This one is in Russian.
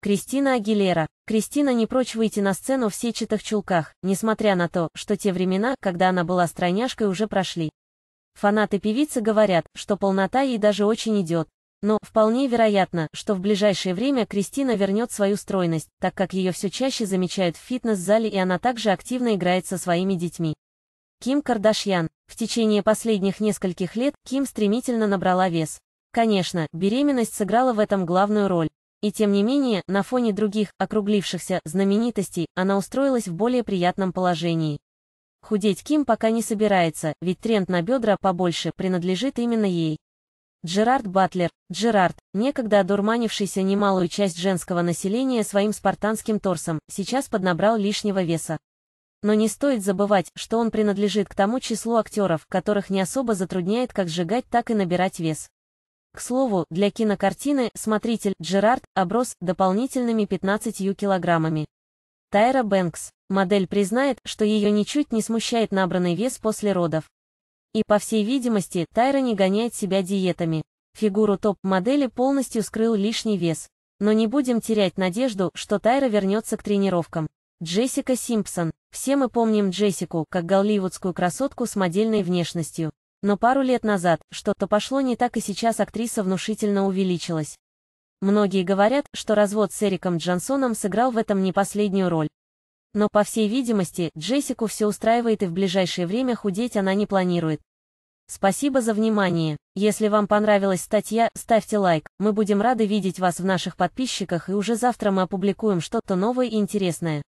Кристина Агилера. Кристина не прочь выйти на сцену в сетчатых чулках, несмотря на то, что те времена, когда она была стройняшкой, уже прошли. Фанаты певицы говорят, что полнота ей даже очень идет. Но, вполне вероятно, что в ближайшее время Кристина вернет свою стройность, так как ее все чаще замечают в фитнес-зале и она также активно играет со своими детьми. Ким Кардашьян. В течение последних нескольких лет Ким стремительно набрала вес. Конечно, беременность сыграла в этом главную роль. И тем не менее, на фоне других, округлившихся, знаменитостей, она устроилась в более приятном положении. Худеть Ким пока не собирается, ведь тренд на бедра побольше принадлежит именно ей. Джерард Батлер, Джерард, некогда одурманившийся немалую часть женского населения своим спартанским торсом, сейчас поднабрал лишнего веса. Но не стоит забывать, что он принадлежит к тому числу актеров, которых не особо затрудняет как сжигать, так и набирать вес. К слову, для кинокартины смотритель Джерард оброс дополнительными 15 килограммами. Тайра Бэнкс, модель признает, что ее ничуть не смущает набранный вес после родов. И, по всей видимости, Тайра не гоняет себя диетами. Фигуру топ-модели полностью скрыл лишний вес. Но не будем терять надежду, что Тайра вернется к тренировкам. Джессика Симпсон. Все мы помним Джессику, как голливудскую красотку с модельной внешностью. Но пару лет назад что-то пошло не так и сейчас актриса внушительно увеличилась. Многие говорят, что развод с Эриком Джонсоном сыграл в этом не последнюю роль. Но, по всей видимости, Джессику все устраивает и в ближайшее время худеть она не планирует. Спасибо за внимание. Если вам понравилась статья, ставьте лайк. Мы будем рады видеть вас в наших подписчиках и уже завтра мы опубликуем что-то новое и интересное.